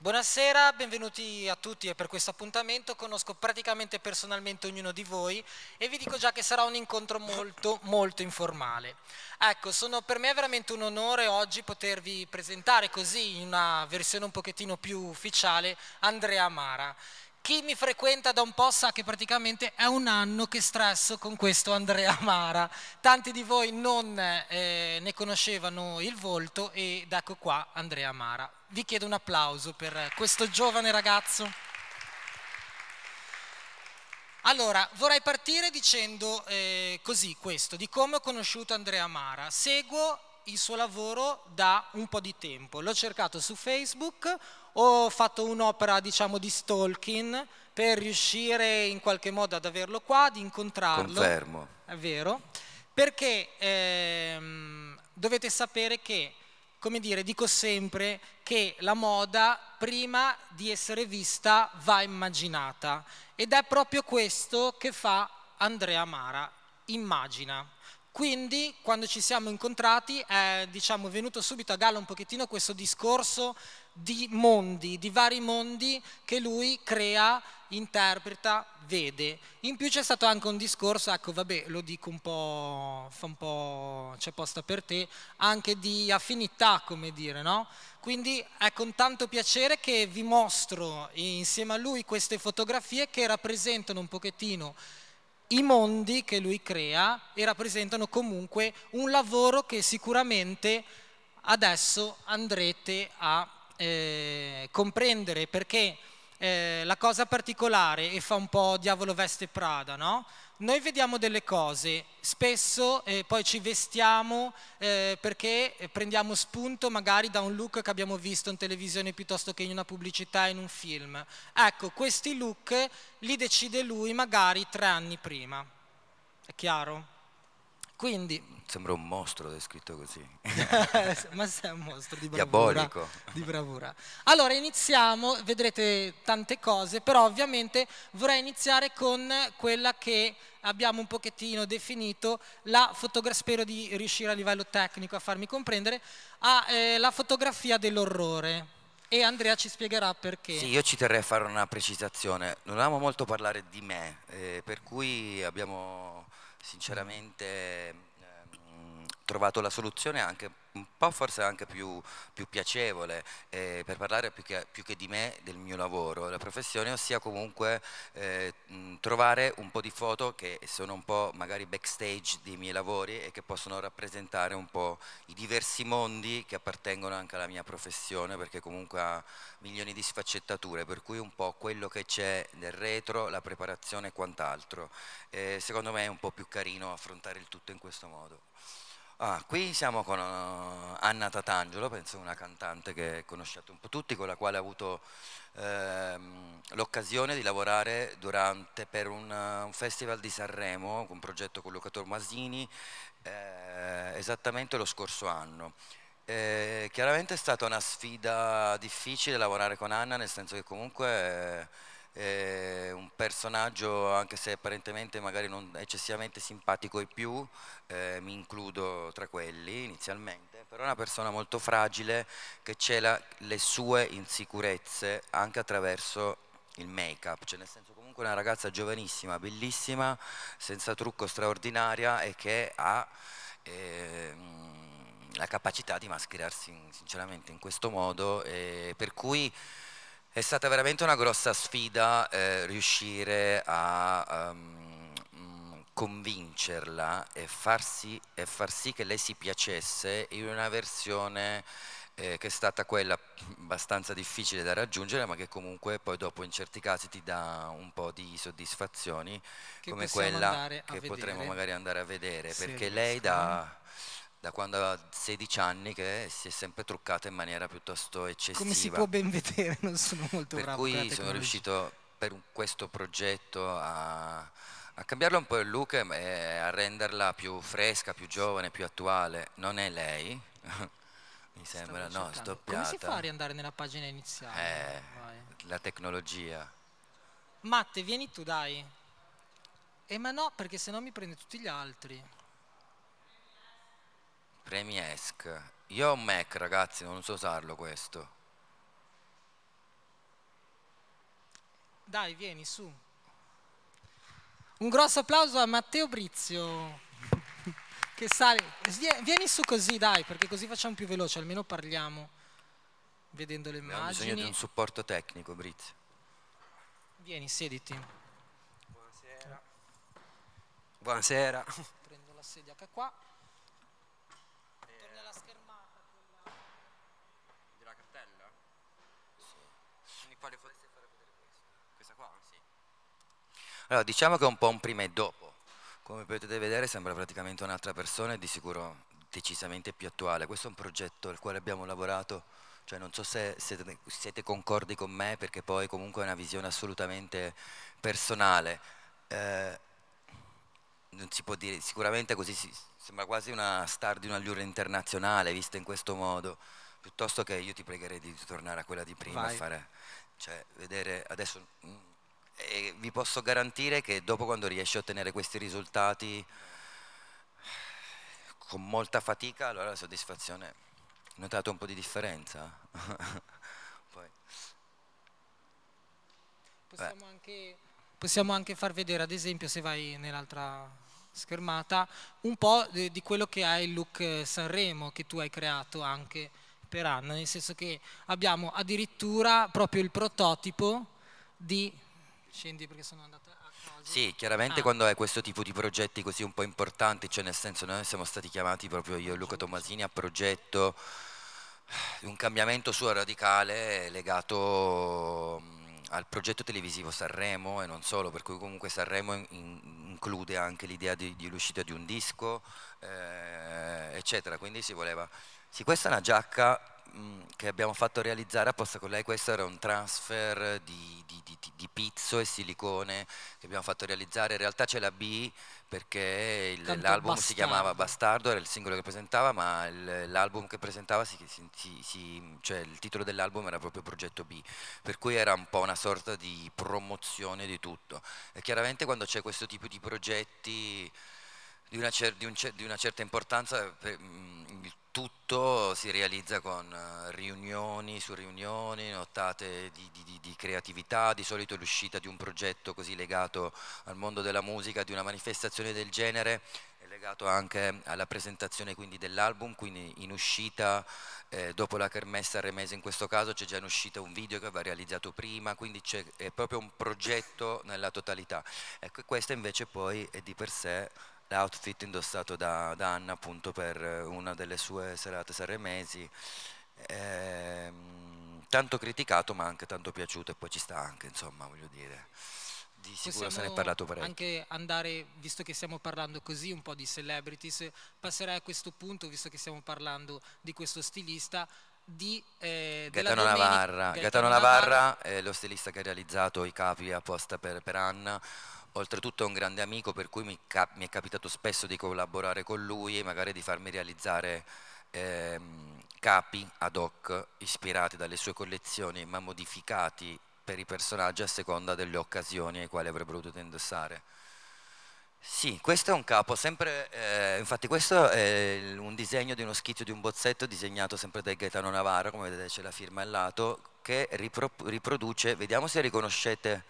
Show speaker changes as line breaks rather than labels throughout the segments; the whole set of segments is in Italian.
Buonasera, benvenuti a tutti e per questo appuntamento. Conosco praticamente personalmente ognuno di voi e vi dico già che sarà un incontro molto, molto informale. Ecco, sono, per me è veramente un onore oggi potervi presentare così, in una versione un pochettino più ufficiale, Andrea Mara. Chi mi frequenta da un po' sa che praticamente è un anno che stresso con questo Andrea Mara. Tanti di voi non eh, ne conoscevano il volto ed ecco qua Andrea Mara. Vi chiedo un applauso per questo giovane ragazzo. Allora, vorrei partire dicendo eh, così questo, di come ho conosciuto Andrea Mara. Seguo il suo lavoro da un po' di tempo. L'ho cercato su Facebook, ho fatto un'opera diciamo di stalking per riuscire in qualche modo ad averlo qua, di incontrarlo. Confermo. È vero. Perché ehm, dovete sapere che, come dire, dico sempre che la moda prima di essere vista va immaginata ed è proprio questo che fa Andrea Mara, immagina. Quindi quando ci siamo incontrati è diciamo, venuto subito a galla un pochettino questo discorso di mondi, di vari mondi che lui crea, interpreta, vede. In più c'è stato anche un discorso, ecco vabbè lo dico un po', fa un po' c'è posta per te, anche di affinità come dire, no? Quindi è con tanto piacere che vi mostro insieme a lui queste fotografie che rappresentano un pochettino i mondi che lui crea e rappresentano comunque un lavoro che sicuramente adesso andrete a eh, comprendere perché eh, la cosa particolare e fa un po' diavolo veste Prada, no? noi vediamo delle cose, spesso eh, poi ci vestiamo eh, perché prendiamo spunto magari da un look che abbiamo visto in televisione piuttosto che in una pubblicità, in un film. Ecco, questi look li decide lui magari tre anni prima. È chiaro? Quindi...
Sembra un mostro descritto così.
Ma sei un mostro di bravura. Diabolico. Di bravura. Allora iniziamo, vedrete tante cose, però ovviamente vorrei iniziare con quella che abbiamo un pochettino definito la fotografia, spero di riuscire a livello tecnico a farmi comprendere, a, eh, la fotografia dell'orrore. E Andrea ci spiegherà perché. Sì, io
ci terrei a fare una precisazione. Non amo molto parlare di me, eh, per cui abbiamo sinceramente trovato la soluzione anche un po' forse anche più, più piacevole eh, per parlare più che, più che, di me del mio lavoro, la professione, ossia comunque eh, trovare un po' di foto che sono un po' magari backstage dei miei lavori e che possono rappresentare un po' i diversi mondi che appartengono anche alla mia professione perché comunque ha milioni di sfaccettature, per cui un po' quello che c'è nel retro, la preparazione e quant'altro. Eh, secondo me è un po' più carino affrontare il tutto in questo modo. Ah, qui siamo con uh, Anna Tatangelo, penso una cantante che conosciate un po' tutti, con la quale ho avuto ehm, l'occasione di lavorare durante, per un, un, festival di Sanremo, un progetto con Locator Masini, eh, esattamente lo scorso anno. Eh, chiaramente è stata una sfida difficile lavorare con Anna, nel senso che comunque... Eh, eh, un personaggio anche se apparentemente magari non eccessivamente simpatico e più, eh, mi includo tra quelli inizialmente, però è una persona molto fragile che cela le sue insicurezze anche attraverso il make-up, cioè nel senso comunque una ragazza giovanissima, bellissima, senza trucco straordinaria e che ha... Eh, la capacità di mascherarsi sinceramente in questo modo, eh, per cui è stata veramente una grossa sfida eh, riuscire a um, convincerla e far, sì, e far, sì, che lei si piacesse in una versione eh, che è stata quella abbastanza difficile da raggiungere ma che comunque poi dopo in certi casi ti dà un po' di soddisfazioni che come quella che vedere. potremo magari andare a vedere Se perché riesco. lei dà da quando aveva 16 anni che si è sempre truccata in maniera piuttosto eccessiva. Come si può
ben vedere, non sono molto per bravo. Per cui sono
riuscito per questo progetto a, a cambiarla un po' il look e a renderla più fresca, più giovane, più attuale. Non è lei, mi sembra, Stavo no, cercando. stoppiata. Come si fa a
riandare nella pagina iniziale? Eh,
la tecnologia.
Matte, vieni tu, dai. Eh ma no, perché se no mi prende tutti gli altri.
Premi ESC. Io ho un Mac, ragazzi, non so usarlo questo.
Dai, vieni su. Un grosso applauso a Matteo Brizio. che sale. Vieni su così, dai, perché così facciamo più veloce, almeno parliamo vedendo le immagini. Abbiamo bisogno di un
supporto tecnico, Brizio.
Vieni, sediti. Buonasera.
Buonasera.
Prendo la sedia che qua.
quale potreste fare vedere questo? Questa qua? Sì.
Allora, diciamo che è un po' un prima e dopo. Come potete vedere sembra praticamente un'altra persona e di sicuro decisamente più attuale. Questo è un progetto al quale abbiamo lavorato, cioè non so se siete, siete concordi con me perché poi comunque è una visione assolutamente personale. Eh, non si può dire, sicuramente così si, sembra quasi una star di una allure internazionale vista in questo modo, piuttosto che io ti pregherei di tornare a quella di prima Vai. a fare cioè, vedere adesso... Mm, e vi posso garantire che dopo quando riesci a ottenere questi risultati con molta fatica, allora la soddisfazione... Notate un po' di differenza? Poi... possiamo,
anche, possiamo anche far vedere, ad esempio, se vai nell'altra schermata, un po' di quello che hai il look eh, Sanremo che tu hai creato anche per anno, nel senso che abbiamo addirittura proprio il prototipo di... Scendi perché sono andata a
caso. Sì, chiaramente ah. quando è questo tipo di progetti così un po' importanti, cioè nel senso noi siamo stati chiamati proprio io e Luca Tomasini a progetto di un cambiamento suo radicale legato al progetto televisivo Sanremo e non solo, per cui comunque Sanremo in, include anche l'idea di, di l'uscita di un disco, eh, eccetera, quindi si voleva sì, questa è una giacca mh, mm, che abbiamo fatto realizzare apposta con lei, questo era un transfer di, di, di, di pizzo e silicone che abbibiamo fatto realizzare, in realtà c'è la B perché l'album si chiamava Bastardo, era il singolo che presentava, ma l'album che presentava, si, si, si, cioè il titolo dell'album era proprio Progetto B, per cui era un po' una sorta di promozione di tutto. E chiaramente quando c'è questo tipo di progetti di una, cer di un cer di una certa importanza, eh, mm, il tutto si realizza con eh, riunioni su riunioni, nottate di, di creatività, di solito l'uscita di un progetto così legato al mondo della musica, di una manifestazione del genere è legato anche alla presentazione dell'album, quindi in uscita eh, dopo la kermessa Remese in questo caso c'è già in uscita un video che va realizzato prima, quindi c'è proprio un progetto nella totalità. Ecco, questo invece poi è di per sé l'outfit indossato da, da, Anna appunto per eh, una delle sue serate sanremesi, eh, tanto criticato ma anche tanto piaciuto e poi ci sta anche, insomma, voglio dire. Di sicuro Possiamo se ne è parlato parecchio.
Anche andare, visto che stiamo parlando così un po' di celebrities, passerei a questo punto, visto che stiamo parlando di questo stilista, di eh, Gaetano Navarra. Gaetano Navarra
è lo stilista che ha realizzato i capi apposta per, per Anna oltretutto è un grande amico per cui mi, cap mi è capitato spesso di collaborare con lui e magari di farmi realizzare ehm, capi ad hoc ispirati dalle sue collezioni ma modificati per i personaggi a seconda delle occasioni ai quali avrebbero dovuto indossare. Sì, questo è un capo, sempre, eh, infatti questo è un disegno di uno schizzo di un bozzetto disegnato sempre da Gaetano Navarro, come vedete c'è la firma al lato, che ripro riproduce, vediamo se riconoscete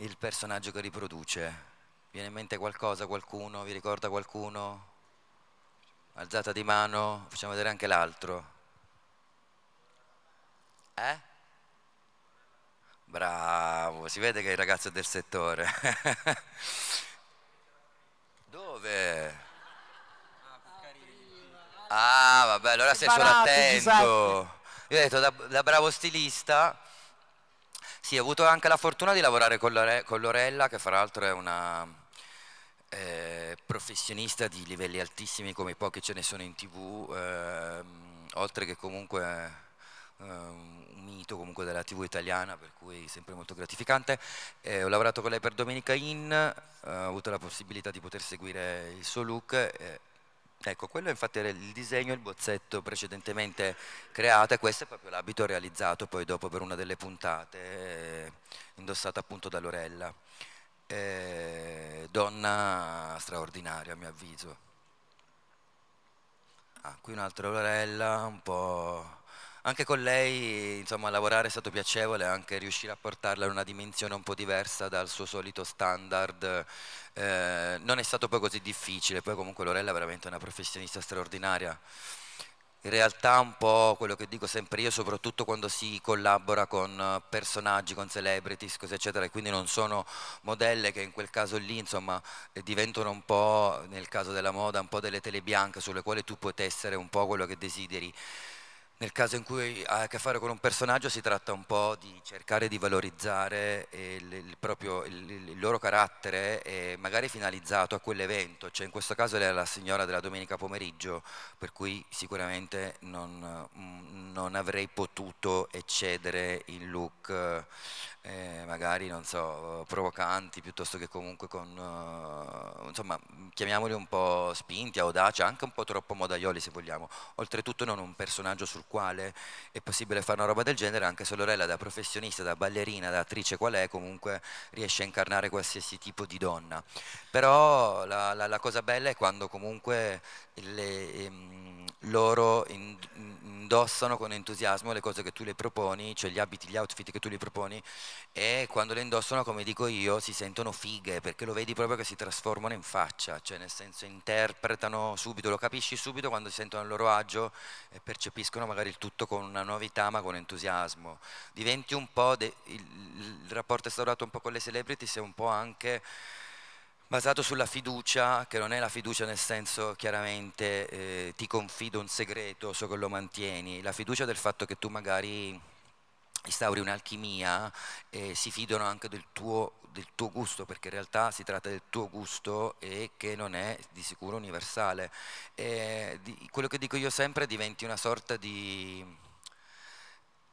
il personaggio che riproduce. Viene in mente qualcosa, qualcuno? Vi ricorda qualcuno? Alzata di mano, facciamo vedere anche l'altro. Eh? Bravo, si vede che il ragazzo del settore. Dove? Ah, vabbè, allora sei solo attento. Io ho detto da, da bravo stilista sì, ho avuto anche la fortuna di lavorare con, Lore con Lorella, che fra l'altro è una eh, professionista di livelli altissimi come pochi ce ne sono in tv, eh, oltre che comunque eh, un mito comunque della tv italiana, per cui sempre molto gratificante. Eh, ho lavorato con lei per Domenica In, eh, ho avuto la possibilità di poter seguire il suo look eh, Ecco, quello infatti era il disegno, il bozzetto precedentemente creato e questo è proprio l'abito realizzato poi dopo per una delle puntate, eh, indossata appunto da Lorella. Eh, donna straordinaria a mio avviso. Ah, qui un'altra Lorella, un po' anche con lei insomma, lavorare è stato piacevole, anche riuscire a portarla in una dimensione un po' diversa dal suo solito standard. Eh, non è stato poi così difficile, poi comunque Lorella è veramente una professionista straordinaria. In realtà un po' quello che dico sempre io, soprattutto quando si collabora con personaggi, con celebrities, cose eccetera, e quindi non sono modelle che in quel caso lì, insomma, diventano un po', nel caso della moda, un po' delle tele bianche sulle quali tu puoi essere un po' quello che desideri nel caso in cui ha a che fare con un personaggio si tratta un po' di cercare di valorizzare eh, il, il, proprio, il, il loro carattere e magari finalizzato a quell'evento, cioè in questo caso lei era la signora della domenica pomeriggio, per cui sicuramente non, mm, non avrei potuto eccedere in look eh, eh, magari non so, provocanti piuttosto che comunque con, uh, insomma, chiamiamoli un po' spinti, audaci, anche un po' troppo modaioli se vogliamo. Oltretutto non un personaggio sul quale è possibile fare una roba del genere, anche se Lorella da professionista, da ballerina, da attrice qual è, comunque riesce a incarnare qualsiasi tipo di donna. Però la, la, la cosa bella è quando comunque le... Ehm, loro indossano con entusiasmo le cose che tu le proponi, cioè gli abiti, gli outfit che tu le proponi e quando le indossano, come dico io, si sentono fighe perché lo vedi proprio che si trasformano in faccia, cioè nel senso interpretano subito, lo capisci subito quando si sentono al loro agio e percepiscono magari il tutto con una novità ma con entusiasmo. Diventi un po', il, il rapporto instaurato un po' con le celebrities è un po' anche basato sulla fiducia, che non è la fiducia nel senso chiaramente eh, ti confido un segreto, so che lo mantieni, la fiducia del fatto che tu magari instauri un'alchimia e si fidano anche del tuo, del tuo, gusto, perché in realtà si tratta del tuo gusto e che non è di sicuro universale. Eh, di, quello che dico io sempre diventi una sorta di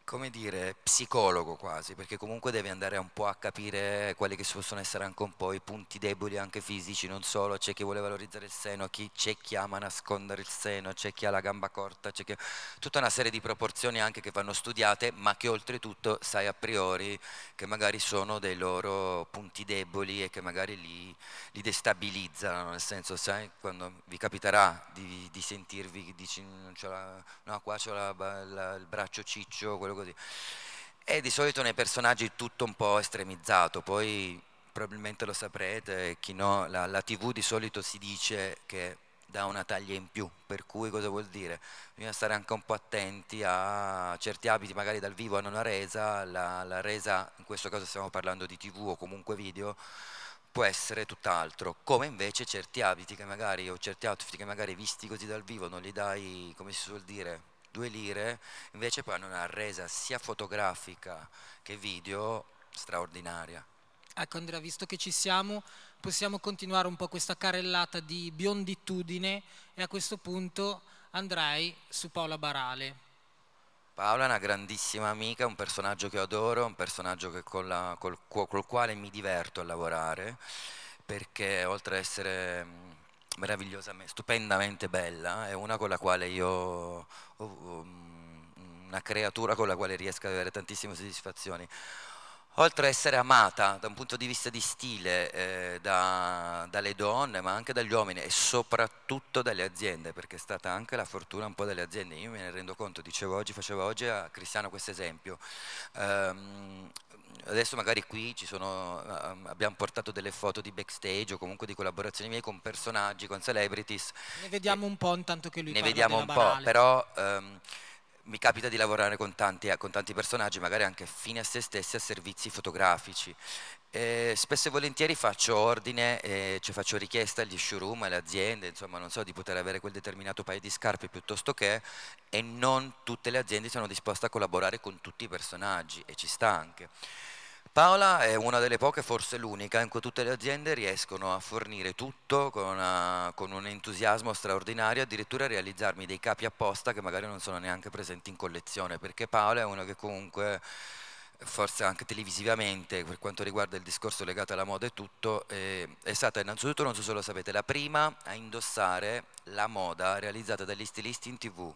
come dire, psicologo quasi, perché comunque devi andare un po' a capire quelli che possono essere anche un po' i punti deboli anche fisici, non solo, c'è chi vuole valorizzare il seno, c'è chi ama nascondere il seno, c'è chi ha la gamba corta, c'è chi... tutta una serie di proporzioni anche che vanno studiate, ma che oltretutto sai a priori che magari sono dei loro punti deboli e che magari li, li destabilizzano, nel senso, sai, quando vi capiterà di, di sentirvi, dici, mm, no, qua c'ho il braccio ciccio, quello così. E di solito nei personaggi tutto un po' estremizzato, poi probabilmente lo saprete, chi no, la, la TV di solito si dice che dà una taglia in più, per cui cosa vuol dire? Bisogna stare anche un po' attenti a certi abiti, magari dal vivo hanno una resa, la, la resa, in questo caso stiamo parlando di TV o comunque video, può essere tutt'altro, come invece certi abiti che magari o certi outfit che magari visti così dal vivo non li dai, come si suol dire, due lire, invece poi hanno una resa sia fotografica che video straordinaria.
Ecco Andrea, visto che ci siamo, possiamo continuare un po' questa carellata di bionditudine e a questo punto andrei su Paola Barale.
Paola è una grandissima amica, un personaggio che adoro, un personaggio che con la, col, col quale mi diverto a lavorare, perché oltre ad essere mm, meravigliosamente, stupendamente bella, eh, è una con la quale io... Oh, um, una creatura con la quale riesco ad avere tantissime soddisfazioni oltre a essere amata da un punto di vista di stile eh, da, dalle donne ma anche dagli uomini e soprattutto dalle aziende perché è stata anche la fortuna un po' delle aziende io me ne rendo conto, dicevo oggi, facevo oggi a Cristiano questo esempio ehm, adesso magari qui sono, ehm, abbiamo portato delle foto di backstage o comunque di collaborazioni mie con personaggi, con celebrities.
Ne vediamo un po' intanto che lui Ne vediamo un banale. po',
però um, mi capita di lavorare con tanti, eh, con tanti, personaggi, magari anche fine a se stessi, a servizi fotografici. Eh, spesso e volentieri faccio ordine, eh, cioè faccio richiesta agli showroom, alle aziende, insomma non so, di poter avere quel determinato paio di scarpe piuttosto che e non tutte le aziende sono disposte a collaborare con tutti i personaggi e ci sta anche. Paola è una delle poche, forse l'unica, in cui tutte le aziende riescono a fornire tutto con, una, con un entusiasmo straordinario, addirittura a realizzarmi dei capi apposta che magari non sono neanche presenti in collezione, perché Paola è una che comunque forse anche televisivamente per quanto riguarda il discorso legato alla moda e tutto, eh, è stata innanzitutto, non so se lo sapete, la prima a indossare la moda realizzata dagli stilisti in tv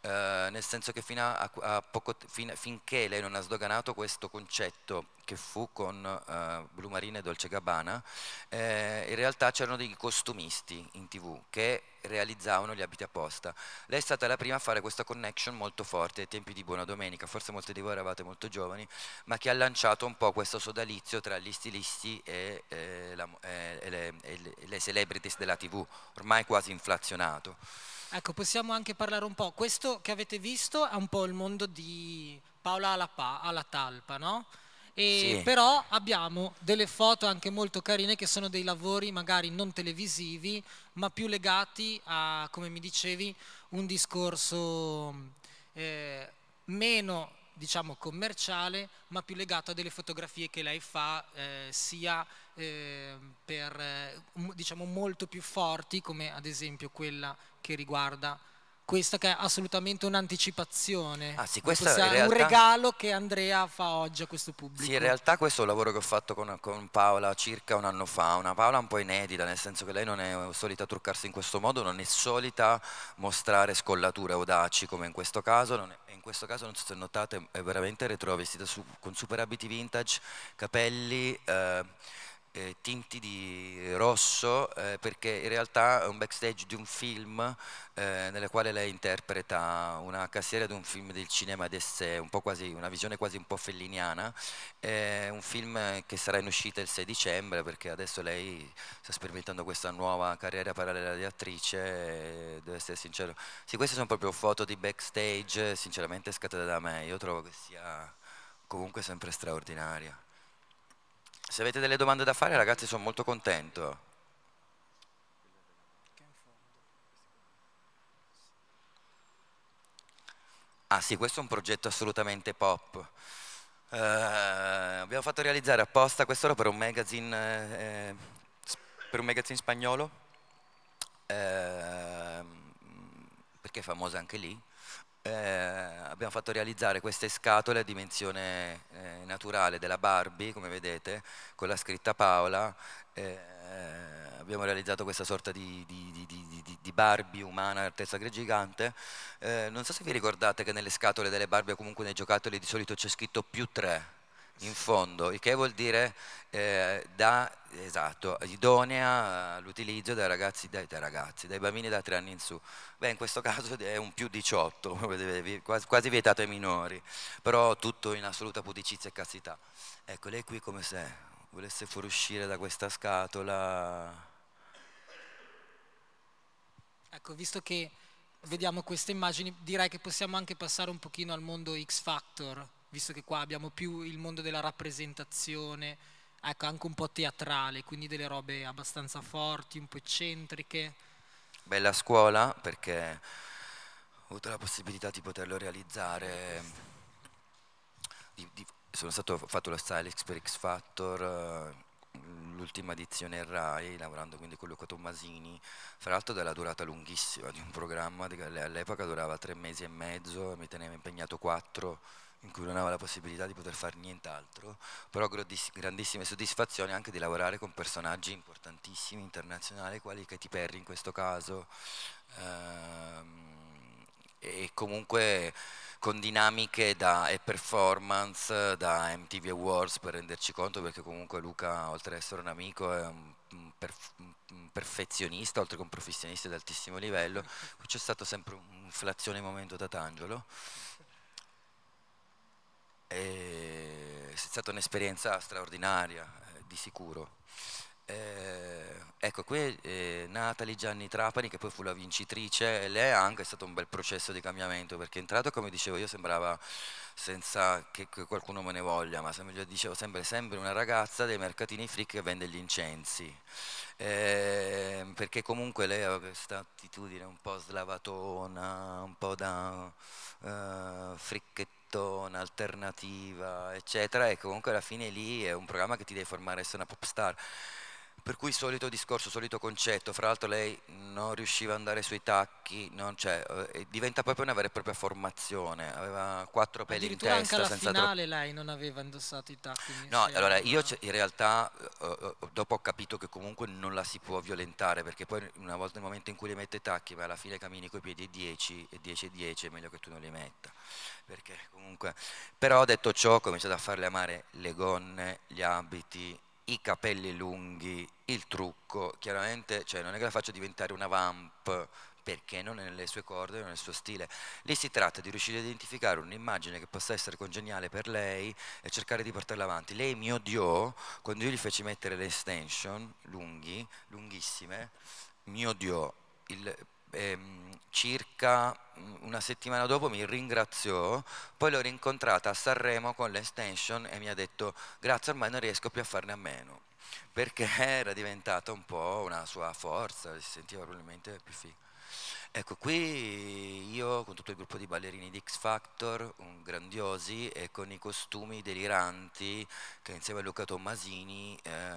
eh, nel senso che a, a poco, fin, finché lei non ha sdoganato questo concetto che fu con eh, Blue Marine e Dolce Gabbana, eh, in realtà c'erano dei costumisti in tv che realizzavano gli abiti apposta. Lei è stata la prima a fare questa connection molto forte ai tempi di Buona Domenica, forse molti di voi eravate molto giovani, ma che ha lanciato un po' questo sodalizio tra gli stilisti e, e, la, e, le, e le celebrities della tv, ormai quasi inflazionato.
Ecco, possiamo anche parlare un po'. Questo che avete visto è un po' il mondo di Paola Alapà, alla Talpa, no? E sì. Però abbiamo delle foto anche molto carine che sono dei lavori magari non televisivi, ma più legati a, come mi dicevi, un discorso eh, meno diciamo commerciale, ma più legato a delle fotografie che lei fa eh, sia Ehm, eh, per, diciamo, molto più forti, come ad esempio quella che riguarda questa che è assolutamente un'anticipazione, ah, sì, questa questa, realtà, un regalo che Andrea fa oggi a questo pubblico. Sì, in realtà
questo è un lavoro che ho fatto con, con, Paola circa un anno fa, una Paola un po' inedita, nel senso che lei non è solita truccarsi in questo modo, non è solita mostrare scollature audaci come in questo caso, è, in questo caso non so se notate è veramente retrovestita su, con super abiti vintage, capelli... Eh, eh, tinti di rosso eh, perché in realtà è un backstage di un film eh, nella quale lei interpreta una cassiera di un film del cinema d'essè, un po' quasi, una visione quasi un po' felliniana, un film che sarà in uscita il 6 dicembre perché adesso lei sta sperimentando questa nuova carriera parallela di attrice, devo essere sincero, sì queste sono proprio foto di backstage sinceramente scattate da me, io trovo che sia comunque sempre straordinaria. Se avete delle domande da fare, ragazzi, sono molto contento. Ah sì, questo è un progetto assolutamente pop. Uh, abbiamo fatto realizzare apposta, questo era per un magazine, eh, per un magazine spagnolo, eh, perché è famosa anche lì, eh, abbiamo fatto realizzare queste scatole a dimensione eh, naturale della Barbie, come vedete, con la scritta Paola. Eh, abbiamo realizzato questa sorta di, di, di, di Barbie umana a testa gigante. Eh, non so se vi ricordate che nelle scatole delle Barbie o comunque nei giocattoli di solito c'è scritto più 3 in fondo, il che vuol dire eh, da, esatto, idonea all'utilizzo dai ragazzi, dai, dai ragazzi, dai bambini da tre anni in su. Beh, in questo caso è un più 18, quasi vietato ai minori, però tutto in assoluta pudicizia e cassità. Ecco, lei qui come se volesse fuoriuscire da questa scatola.
Ecco, visto che vediamo queste immagini, direi che possiamo anche passare un pochino al mondo X Factor visto che qua abbiamo più il mondo della rappresentazione, ecco, anche un po' teatrale, quindi delle robe abbastanza forti, un po' eccentriche.
Bella scuola perché ho avuto la possibilità di poterlo realizzare. Di, di, sono stato fatto lo X per X Factor, eh, l'ultima edizione RAI, lavorando quindi con Luca Tommasini, fra l'altro della durata lunghissima di un programma che all'epoca durava tre mesi e mezzo, mi teneva impegnato quattro in cui non aveva la possibilità di poter fare nient'altro, però grandissime soddisfazioni anche di lavorare con personaggi importantissimi, internazionali, quali Katy Perry in questo caso, ehm, e comunque con dinamiche da, e performance da MTV Awards per renderci conto, perché comunque Luca, oltre ad essere un amico, è un, perf un perfezionista, oltre che un professionista di altissimo livello, qui c'è stato sempre un'inflazione in momento da Tangelo è stata un'esperienza straordinaria, eh, di sicuro. Eh, ecco, qui eh, Natali Gianni Trapani, che poi fu la vincitrice, lei anche è stato un bel processo di cambiamento, perché è entrato, come dicevo, io sembrava, senza che, che qualcuno me ne voglia, ma sem- dicevo sempre, sempre una ragazza dei mercatini fric che vende gli incensi. Eh, perché comunque lei aveva questa attitudine un po' slavatona, un po' da uh, fricchettona mattona, alternativa, eccetera, e comunque alla fine lì è un programma che ti deve formare essere una pop star. Per cui solito discorso, solito concetto, fra l'altro lei non riusciva ad andare sui tacchi, eh, diventa proprio una vera e propria formazione, aveva quattro peli in testa. Addirittura anche alla finale
troppo... lei non aveva indossato i tacchi. No, sembra. allora
io in realtà eh, dopo ho capito che comunque non la si può violentare, perché poi una volta nel momento in cui le mette i tacchi, ma alla fine cammini coi piedi 10 e 10 e 10 è meglio che tu non li metta. Perché comunque... Però detto ciò ho cominciato a farle amare le gonne, gli abiti, i capelli lunghi, il trucco, chiaramente cioè, non è che la faccia diventare una vamp perché non è nelle sue corde, non è nel suo stile. Lì si tratta di riuscire a identificare un'immagine che possa essere congeniale per lei e cercare di portarla avanti. Lei mi odiò quando io gli feci mettere le extension lunghi, lunghissime, mi odiò il ehm, circa mm, una settimana dopo mi ringraziò, poi l'ho rincontrata a Sanremo con l'Extension e mi ha detto grazie ormai non riesco più a farne a meno, perché era diventata un po' una sua forza, si sentiva probabilmente più figo. Ecco, qui io con tutto il gruppo di ballerini di X Factor, grandiosi, e con i costumi deliranti che insieme a Luca Tommasini eh,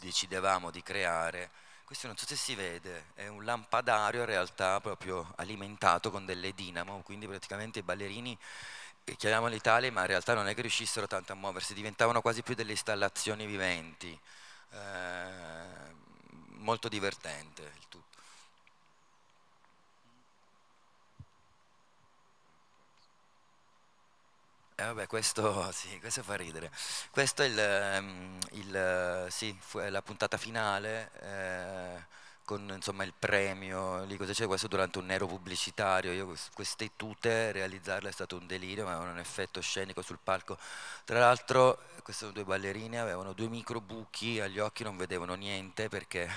decidevamo di creare questo non so se si vede, è un lampadario in realtà proprio alimentato con delle dinamo, quindi praticamente i ballerini eh, chiamiamo l'Italia, ma in realtà non è che riuscissero tanto a muoversi, diventavano quasi più delle installazioni viventi. Eh, molto divertente il tutto. Eh, vabbè, questo, sì, questo fa ridere. Questa è il, ehm, il, eh, sì, la puntata finale eh, con insomma, il premio, lì cosa c'è? Questo durante un nero pubblicitario. Io queste tute, realizzarle è stato un delirio, ma avevano un effetto scenico sul palco. Tra l'altro queste sono due ballerine, avevano due micro buchi agli occhi, non vedevano niente perché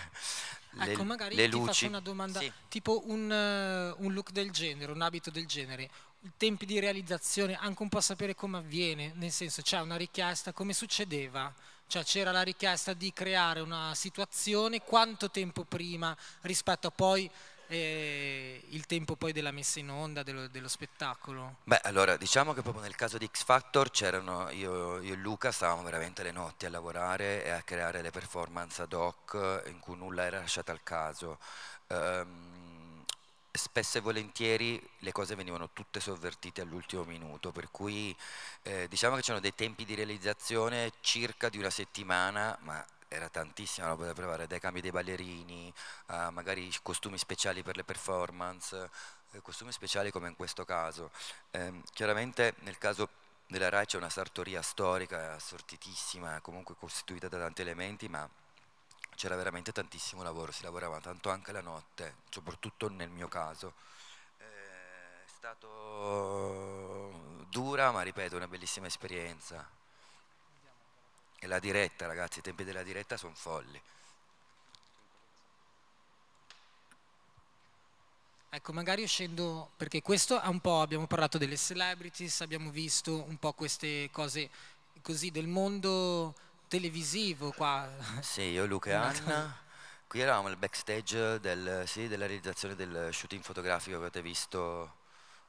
le, ecco, magari le ti luci. faccio una
domanda, sì. tipo un, eh, un, look del genere, un abito del genere, i tempi di realizzazione, anche un po' sapere come avviene, nel senso c'è una richiesta, come succedeva? Cioè c'era la richiesta di creare una situazione quanto tempo prima rispetto a poi eh, il tempo poi della messa in onda dello, dello, spettacolo?
Beh, allora diciamo che proprio nel caso di X Factor c'erano io, io, e Luca stavamo veramente le notti a lavorare e a creare le performance ad hoc in cui nulla era lasciato al caso. Um, spesso e volentieri le cose venivano tutte sovvertite all'ultimo minuto, per cui eh, diciamo che c'erano dei tempi di realizzazione circa di una settimana, ma era tantissima roba da provare, dai cambi dei ballerini, a magari costumi speciali per le performance, eh, costumi speciali come in questo caso. Eh, chiaramente nel caso della RAI c'è una sartoria storica assortitissima, comunque costituita da tanti elementi, ma c'era veramente tantissimo lavoro, si lavorava tanto anche la notte, soprattutto nel mio caso. Eh, è stato dura, ma ripeto, una bellissima esperienza. E la diretta, ragazzi, i tempi della diretta sono folli.
Ecco, magari uscendo, perché questo ha un po', abbiamo parlato delle celebrities, abbiamo visto un po' queste cose così del mondo televisivo qua.
Sì, io, Luca e Anna. Qui eravamo al backstage del, sì, della realizzazione del shooting fotografico che avete visto,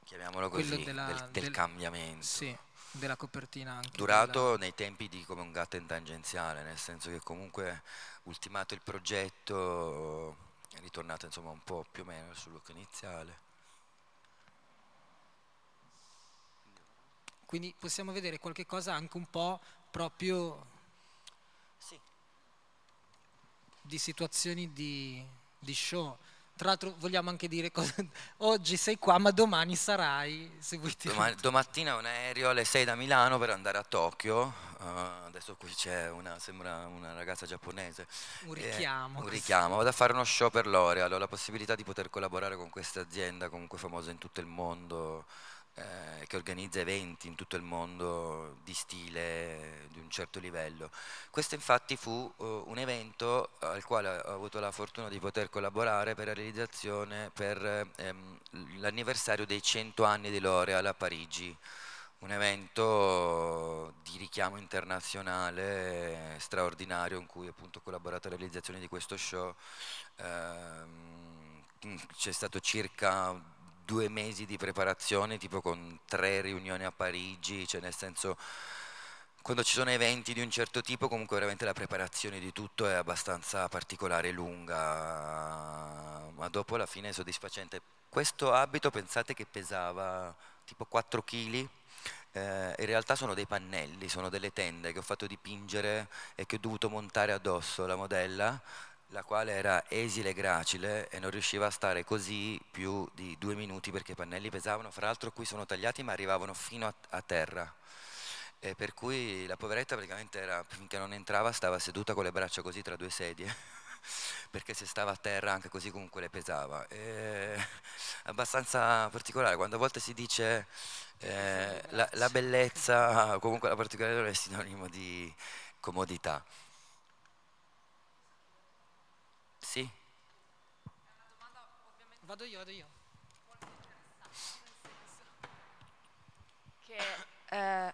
chiamiamolo così, della, del, del, del, cambiamento. Sì, della copertina anche. Durato della... nei tempi di come un gatto in tangenziale, nel senso che comunque ultimato il progetto è ritornato insomma un po' più o meno sul look iniziale.
Quindi possiamo vedere qualche cosa anche un po' proprio di situazioni di, di show. Tra l'altro vogliamo anche dire cosa, oggi sei qua ma domani sarai, se vuoi ti Doma,
Domattina un aereo alle 6 da Milano per andare a Tokyo, uh, adesso qui c'è una, sembra una ragazza giapponese. Un eh, richiamo. Eh, un richiamo, vado a fare uno show per L'Oreal, ho la possibilità di poter collaborare con questa azienda comunque famosa in tutto il mondo eh, che organizza eventi in tutto il mondo di stile di un certo livello. Questo infatti fu uh, un evento al quale ho avuto la fortuna di poter collaborare per la realizzazione per ehm, l'anniversario dei 100 anni di L'Oreal a Parigi un evento di richiamo internazionale straordinario in cui appunto ho collaborato alla realizzazione di questo show. Ehm, c'è stato circa due mesi di preparazione, tipo con tre riunioni a Parigi, cioè nel senso quando ci sono eventi di un certo tipo comunque veramente la preparazione di tutto è abbastanza particolare, lunga, ma dopo alla fine è soddisfacente. Questo abito pensate che pesava tipo 4 kg, eh, in realtà sono dei pannelli, sono delle tende che ho fatto dipingere e che ho dovuto montare addosso la modella la quale era esile e gracile e non riusciva a stare così più di due minuti perché i pannelli pesavano, fra l'altro qui sono tagliati ma arrivavano fino a, a terra. E per cui la poveretta praticamente era, finché non entrava stava seduta con le braccia così tra due sedie perché se stava a terra anche così comunque le pesava. È abbastanza particolare, quando a volte si dice eh, la, la bellezza, comunque la particolarità è sinonimo di comodità. Sì.
vado io, vado io. che... Eh,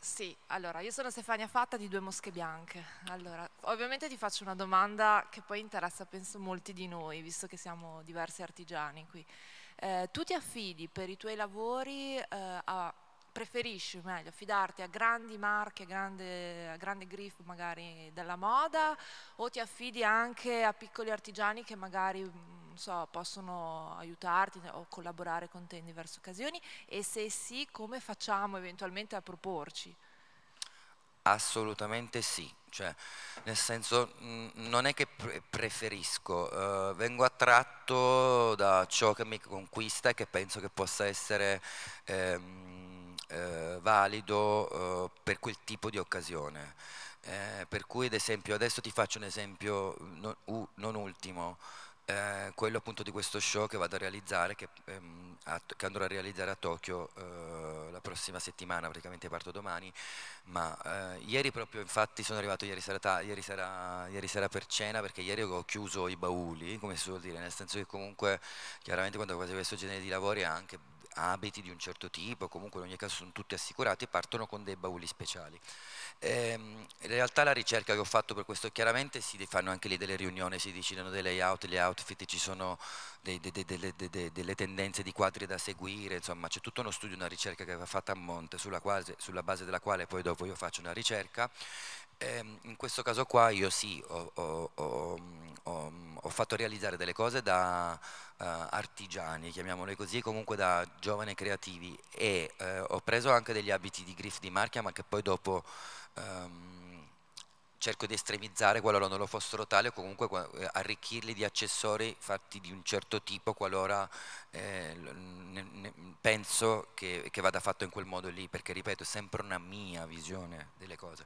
sì, allora io sono Stefania Fatta di Due Mosche Bianche. Allora, ovviamente ti faccio una domanda che poi interessa penso molti di noi, visto che siamo diversi artigiani qui. Eh, tu ti affidi per i tuoi lavori eh, a preferisci, meglio, affidarti a grandi marche, grande, a grandi griff magari della moda o ti affidi anche a piccoli artigiani che magari mm, so, possono aiutarti o collaborare con te in diverse occasioni e se sì come facciamo eventualmente a proporci?
Assolutamente sì, cioè, nel senso mh, mm, non è che pre preferisco, eh, vengo attratto da ciò che mi conquista e che penso che possa essere... Ehm, eh, valido eh, per quel tipo di occasione. Eh, per cui ad esempio, adesso ti faccio un esempio non, uh, non ultimo, eh, quello appunto di questo show che vado a realizzare, che, ehm, a, che andrò a realizzare a Tokyo eh, la prossima settimana, praticamente parto domani, ma eh, ieri proprio infatti sono arrivato ieri sera, ieri, sera, ieri sera, per cena perché ieri ho chiuso i bauli, come si suol dire, nel senso che comunque chiaramente quando facevo questo genere di lavori è anche abiti di un certo tipo, comunque in ogni caso sono tutti assicurati, partono con dei bauli speciali. Ehm, in realtà la ricerca che ho fatto per questo, chiaramente si fanno anche lì delle riunioni, si decidono dei layout, gli outfit, ci sono dei, dei, dei, delle tendenze di quadri da seguire, insomma c'è tutto uno studio, una ricerca che va fatta a monte, sulla, quasi, sulla base della quale poi dopo io faccio una ricerca Ehm, in questo caso qua io sì, ho, ho, ho, ho fatto realizzare delle cose da uh, artigiani, chiamiamole così, comunque da giovani creativi e uh, ho preso anche degli abiti di Griff di Marchia ma che poi dopo... Um, cerco di estremizzare qualora non lo fossero tale o comunque eh, arricchirli di accessori fatti di un certo tipo qualora eh, ne, ne penso che, che, vada fatto in quel modo lì, perché ripeto è sempre una mia visione delle cose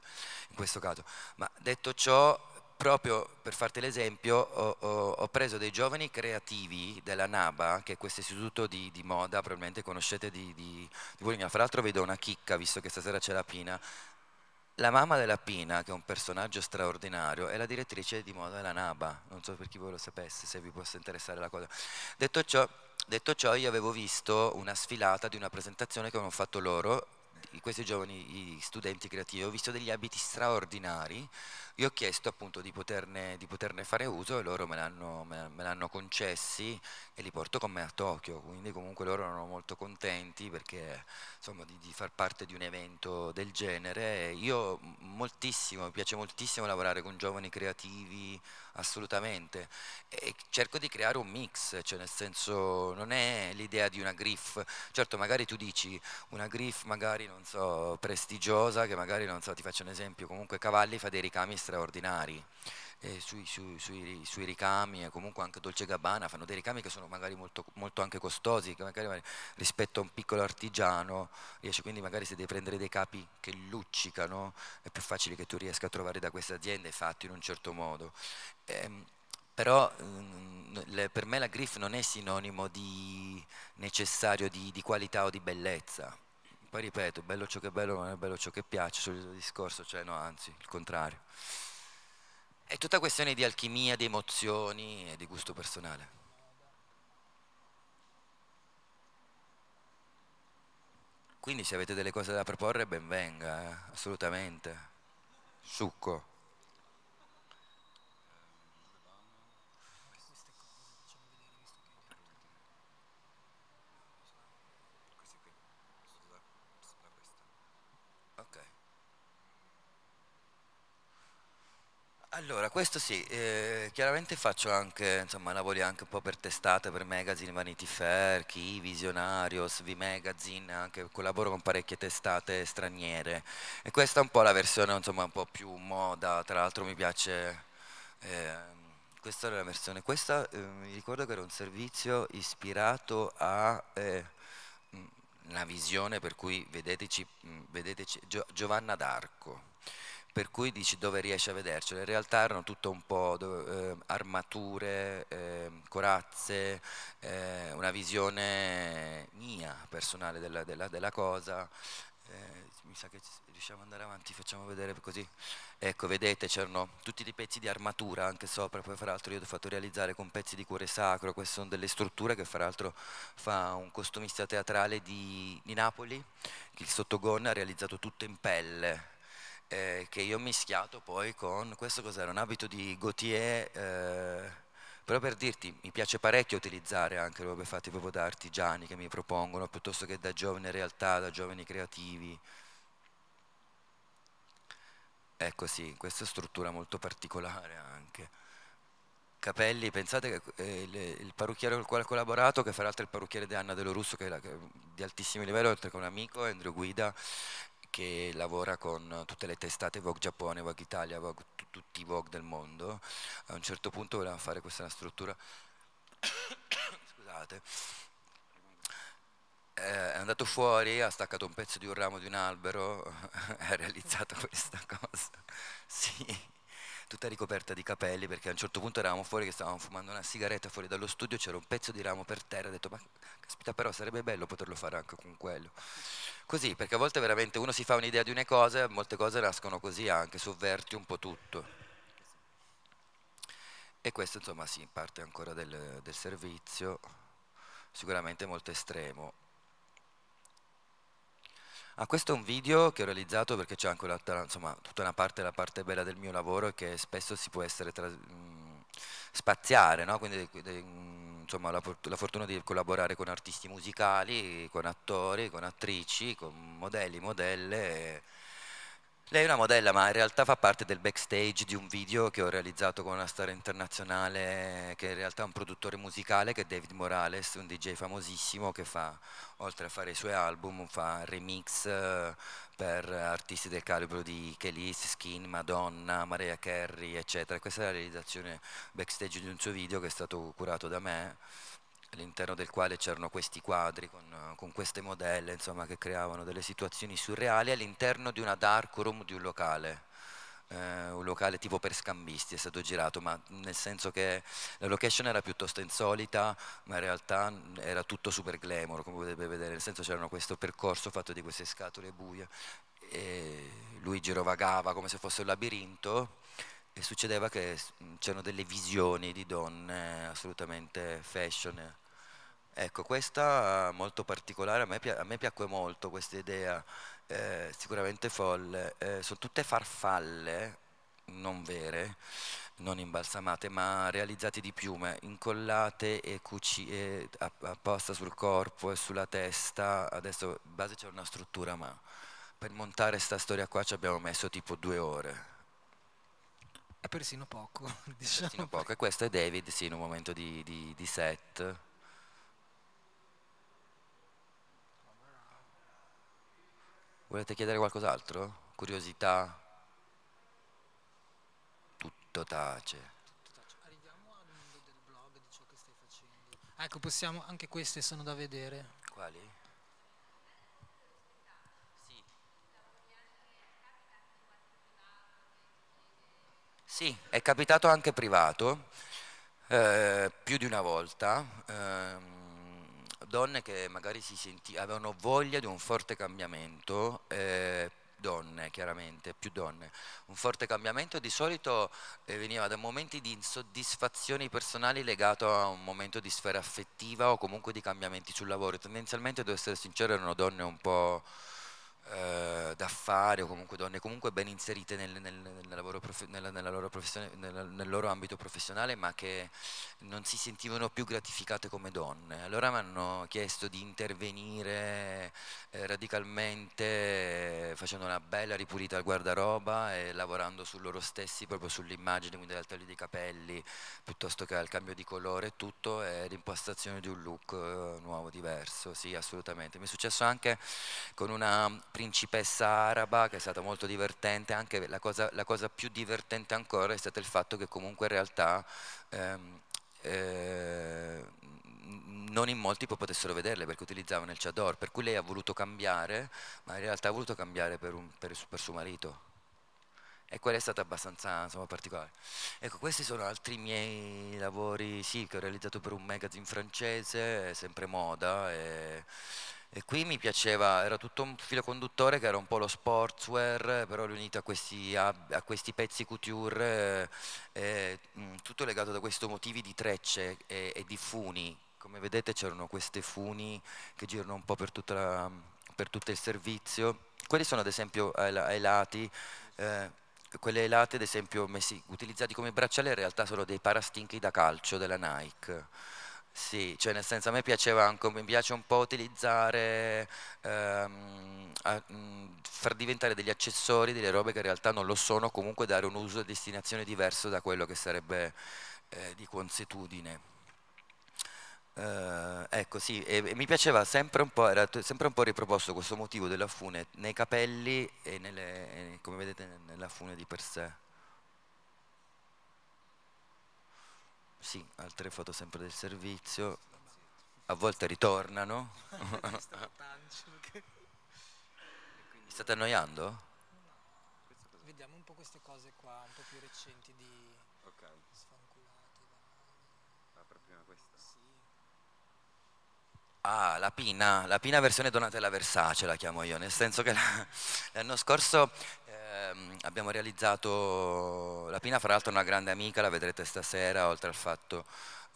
in questo caso. Ma detto ciò, proprio per farti l'esempio, ho, ho, ho, preso dei giovani creativi della NABA, che è questo istituto di, di moda, probabilmente conoscete di, di, di Bologna, fra l'altro vedo una chicca, visto che stasera c'è la Pina, la mamma della Pina, che è un personaggio straordinario, è la direttrice di Moda della Naba, non so per chi voi lo sapesse, se vi possa interessare la cosa. Detto ciò, detto ciò, io avevo visto una sfilata di una presentazione che avevano fatto loro, questi giovani studenti creativi, ho visto degli abiti straordinari, io ho chiesto appunto di poterne, di poterne fare uso e loro me l'hanno, concessi e li porto con me a Tokyo, quindi comunque loro erano molto contenti perché insomma di, di far parte di un evento del genere. Io moltissimo, mi piace moltissimo lavorare con giovani creativi, assolutamente, e cerco di creare un mix, cioè nel senso non è l'idea di una griff, certo magari tu dici una griff magari non so prestigiosa che magari non so ti faccio un esempio comunque Cavalli fa dei ricami straordinari. Eh, sui, sui, sui, sui, ricami e comunque anche Dolce Gabbana fanno dei ricami che sono magari molto, molto anche costosi che magari rispetto a un piccolo artigiano riesce quindi magari se devi prendere dei capi che luccicano è più facile che tu riesca a trovare da queste aziende fatti in un certo modo eh, però mh, mm, mm, per me la griff non è sinonimo di necessario di, di qualità o di bellezza poi ripeto, bello ciò che è bello non è bello ciò che piace, solito discorso, cioè no, anzi, il contrario. È tutta questione di alchimia, di emozioni e di gusto personale. Quindi se avete delle cose da proporre, ben venga, eh? assolutamente. Succo. Allora, questo sì, eh, chiaramente faccio anche, insomma, lavori anche un po' per testate, per magazine, Vanity Fair, Chi, Visionarios, V Magazine, anche collaboro con parecchie testate straniere e questa è un po' la versione, insomma, un po' più moda, tra l'altro mi piace, eh, questa era la versione, questa eh, mi ricordo che era un servizio ispirato a una eh, mm, visione per cui vedeteci, mm, vedeteci Gio Giovanna d'Arco per cui dici dove riesci a vedercelo. In realtà erano tutto un po' eh, armature, eh, corazze, eh, una visione mia, personale della, della, della cosa. Eh, mi sa che riusciamo ad andare avanti, facciamo vedere così. Ecco, vedete, c'erano tutti dei pezzi di armatura anche sopra, poi fra l'altro io ho fatto realizzare con pezzi di cuore sacro, queste sono delle strutture che fra l'altro fa un costumista teatrale di, di Napoli, il Sottogonna ha realizzato tutto in pelle, eh, che io ho mischiato poi con questo cos'era un abito di Gautier eh, però per dirti mi piace parecchio utilizzare anche robe fatte proprio da artigiani che mi propongono piuttosto che da giovani in realtà da giovani creativi ecco sì questa struttura molto particolare anche Capelli, pensate che eh, le, il parrucchiere con il quale ho collaborato, che fra l'altro è il parrucchiere di Anna Dello Russo, che è la, di altissimo livello, oltre che un amico, Andrew Guida, che lavora con tutte le testate Vogue Giappone, Vogue Italia, Vogue, tutti i Vogue del mondo. A un certo punto volevamo fare questa struttura. Scusate. Eh, è andato fuori, ha staccato un pezzo di un ramo di un albero, ha realizzato questa cosa. sì tutta ricoperta di capelli perché a un certo punto eravamo fuori che stavamo fumando una sigaretta fuori dallo studio, c'era un pezzo di ramo per terra, ho detto ma caspita però sarebbe bello poterlo fare anche con quello. Così, perché a volte veramente uno si fa un'idea di una cosa e molte cose nascono così anche, sovverti un po' tutto. E questo insomma sì, parte ancora del, del servizio, sicuramente molto estremo. Ah, questo è un video che ho realizzato perché c'è anche insomma, tutta una parte, la parte bella del mio lavoro che spesso si può essere mh, spaziare, no? quindi de, insomma, la, la, fortuna di collaborare con artisti musicali, con attori, con attrici, con modelli, modelle. Lei è una modella, ma in realtà fa parte del backstage di un video che ho realizzato con una star internazionale, che in realtà è un produttore musicale, che è David Morales, un DJ famosissimo che fa, oltre a fare i suoi album, fa remix eh, per artisti del calibro di Kelis, Skin, Madonna, Mariah Carey, eccetera. Questa è la realizzazione backstage di un suo video che è stato curato da me all'interno del quale c'erano questi quadri con, eh, con, queste modelle insomma, che creavano delle situazioni surreali all'interno di una dark room di un locale. Eh, un locale tipo per scambisti è stato girato, ma nel senso che la location era piuttosto insolita, ma in realtà era tutto super glamour, come potete vedere, nel senso c'era questo percorso fatto di queste scatole buie e lui girovagava come se fosse un labirinto e succedeva che c'erano delle visioni di donne assolutamente fashion Ecco, questa molto particolare, a me, a me piacque molto questa idea, eh, sicuramente folle. Eh, sono tutte farfalle, non vere, non imbalsamate, ma realizzate di piume, incollate e, e apposta sul corpo e sulla testa. Adesso in base c'è una struttura, ma per montare questa storia qua ci abbiamo messo tipo due ore.
È persino poco, diciamo. È persino
poco, e questo è David, sì, in un momento di, di, di set. Volete chiedere qualcos'altro? Curiosità? Tutto tace. Arriviamo al mondo del
blog, di ciò che stai facendo. Ecco, possiamo, anche queste sono da vedere.
Quali? Sì. è capitato anche privato, eh, più di una volta. Eh, donne che magari si senti, avevano voglia di un forte cambiamento, eh, donne chiaramente, più donne, un forte cambiamento di solito eh, veniva da momenti di insoddisfazioni personali legato a un momento di sfera affettiva o comunque di cambiamenti sul lavoro, tendenzialmente devo essere sincero erano donne un po' eh, d'affari o comunque donne comunque ben inserite nel, nel, nella loro nella, nella loro nel loro ambito professionale ma che non si sentivano più gratificate come donne. Allora mi hanno chiesto di intervenire eh, radicalmente facendo una bella ripulita al guardaroba e lavorando su loro stessi, proprio sull'immagine, quindi dal taglio dei capelli piuttosto che al cambio di colore e tutto e l'impostazione di un look eh, nuovo, diverso, sì assolutamente. Mi è successo anche con una principessa araba che è stata molto divertente, anche la cosa, la cosa più divertente ancora è stato il fatto che comunque in realtà ehm, eh, non in molti potessero vederle perché utilizzavano il chador, per cui lei ha voluto cambiare, ma in realtà ha voluto cambiare per, un, per, per suo marito. E quella è stata abbastanza insomma, particolare. Ecco, questi sono altri miei lavori, sì, che ho realizzato per un magazine francese, sempre moda. E, e qui mi piaceva, era tutto un filo conduttore che era un po' lo sportswear, però riunito a questi, a, a questi pezzi couture, eh, eh, tutto legato da questi motivi di trecce e, e di funi. Come vedete c'erano queste funi che girano un po' per, la, per, tutto il servizio. Quelli sono ad esempio ai, ai lati, eh, quelle ai lati ad esempio messi, utilizzati come bracciale in realtà sono dei parastinchi da calcio della Nike. Sì, cioè nel senso a me piaceva anche, mi piace un po' utilizzare, ehm, a, mh, mhmm, far diventare degli accessori delle robe che in realtà non lo sono, comunque dare un uso e destinazione diverso da quello che sarebbe eh, di consuetudine. Uh, ecco sì, e, e mi piaceva sempre un po', era sempre un po' riproposto questo motivo della fune nei capelli e, nelle, e come vedete nella fune di per sé. Sì, altre foto sempre del servizio, a volte ritornano. Mi state annoiando?
Vediamo un po' queste cose qua, un po' più recenti di okay.
Ah, ah, la Pina, la Pina versione Donatella Versace la chiamo io, nel senso che l'anno scorso ehm, abbiamo realizzato la Pina, fra l'altro è una grande amica, la vedrete stasera, oltre al fatto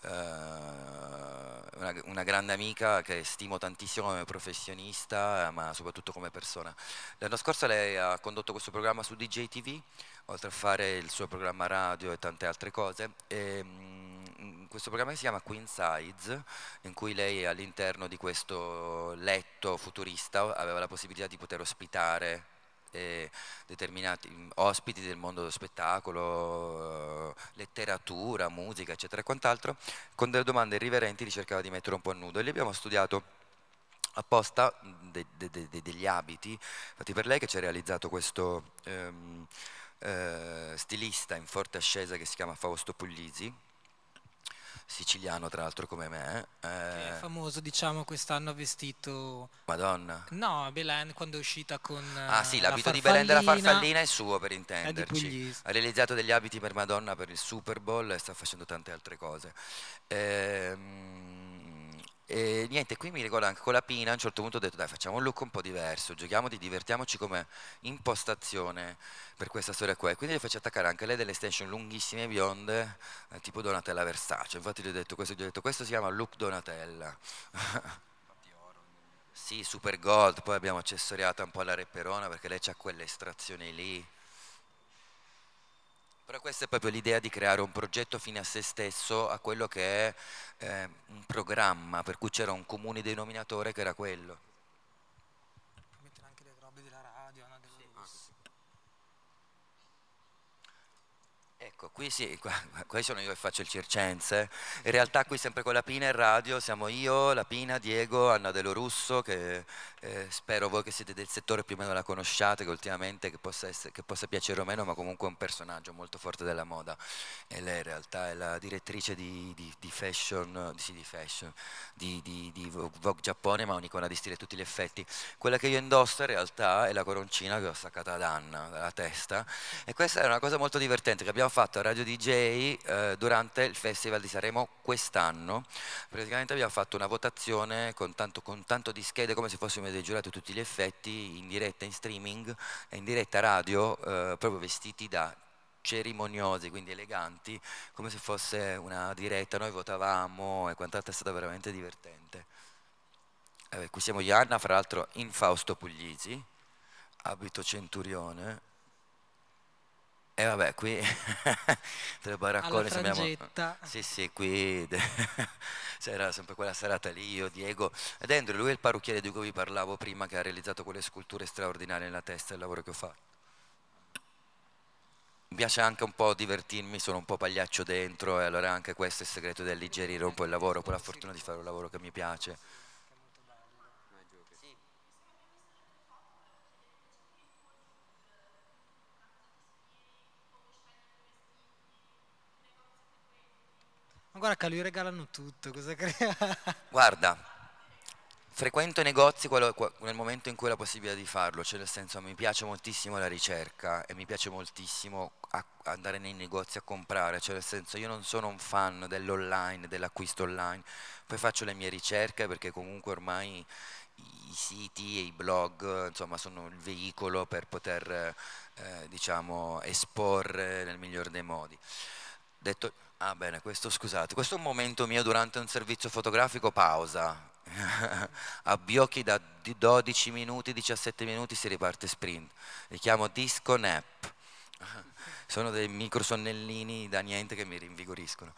eh, una, una, grande amica che stimo tantissimo come professionista, eh, ma soprattutto come persona. L'anno scorso lei ha condotto questo programma su DJ TV, oltre a fare il suo programma radio e tante altre cose. E, mm, questo programma si chiama Queen Sides, in cui lei all'interno di questo letto futurista aveva la possibilità di poter ospitare eh, determinati mm, ospiti del mondo dello spettacolo, eh, letteratura, musica, eccetera e quant'altro, con delle domande irriverenti li cercava di mettere un po' a nudo e li abbiamo studiato apposta mm, de, de, de, degli abiti infatti per lei che ci ha realizzato questo ehm, eh, stilista in forte ascesa che si chiama Fausto Puglisi siciliano tra l'altro come me. Eh. Che è eh.
famoso, diciamo, quest'anno ha vestito... Madonna. No, Belen quando è uscita con... Ah sì, eh, l'abito la di Belen della farfallina è suo per intenderci.
Ha realizzato degli abiti per Madonna per il Super Bowl e sta facendo tante altre cose. Ehm e niente, qui mi ricordo anche con la Pina, a un certo punto ho detto dai facciamo un look un po' diverso, giochiamo divertiamoci come impostazione per questa storia qua. E quindi le faccio attaccare anche lei delle extension lunghissime e bionde, eh, tipo Donatella Versace. Infatti gli ho detto questo, gli ho detto questo si chiama look Donatella. sì, super gold, poi abbiamo accessoriato un po' alla reperona perché lei ha quelle estrazioni lì. Però questa è proprio l'idea di creare un progetto fine a se stesso, a quello che è eh, un programma, per cui c'era un comune denominatore che era quello. Ecco, qui sì, qua, qua, sono io che faccio il circense. In realtà qui sempre con la Pina in radio siamo io, la Pina, Diego, Anna Dello Russo, che eh, spero voi che siete del settore più o meno la conosciate, che ultimamente che possa, essere, che possa piacere o meno, ma comunque è un personaggio molto forte della moda. E lei in realtà è la direttrice di, di, di fashion, sì, di, fashion di, Vogue Giappone, ma un'icona di stile a tutti gli effetti. Quella che io indosso in realtà è la coroncina che ho staccata ad Anna dalla testa. E questa è una cosa molto divertente che abbiamo fatto fatto a Radio DJ eh, durante il Festival di Sanremo quest'anno. Praticamente abbiamo fatto una votazione con tanto, con tanto, di schede come se fossimo dei giurati tutti gli effetti, in diretta, in streaming, e in diretta radio, eh, proprio vestiti da cerimoniosi, quindi eleganti, come se fosse una diretta, noi votavamo e quant'altro è stata veramente divertente. Eh, qui siamo Ianna, fra l'altro in Fausto Puglisi, abito centurione, e eh vabbè, qui tra baracconi sembriamo... Sì, sì, qui c'era sempre quella serata lì, io, Diego. Ed Andrew, lui è il parrucchiere di cui vi parlavo prima, che ha realizzato quelle sculture straordinarie nella testa, il lavoro che ho fatto. Mi piace anche un po' divertirmi, sono un po' pagliaccio dentro e allora anche questo è il segreto di alleggerire un po' il lavoro, poi la fortuna di fare un lavoro che mi piace.
Ma guarda che lui regalano tutto, cosa crea?
Guarda, frequento i negozi quello, nel momento in cui ho la possibilità di farlo, cioè nel senso mi piace moltissimo la ricerca e mi piace moltissimo a, andare nei negozi a comprare, cioè nel senso io non sono un fan dell'online, dell'acquisto online, poi faccio le mie ricerche perché comunque ormai i siti e i blog insomma, sono il veicolo per poter eh, diciamo, esporre nel miglior dei modi. Detto, Ah bene, questo scusate, questo è un momento mio durante un servizio fotografico, pausa. A Biocchi da 12 minuti, 17 minuti si riparte sprint. Li chiamo disco nap. Sono dei microsonnellini da niente che mi rinvigoriscono.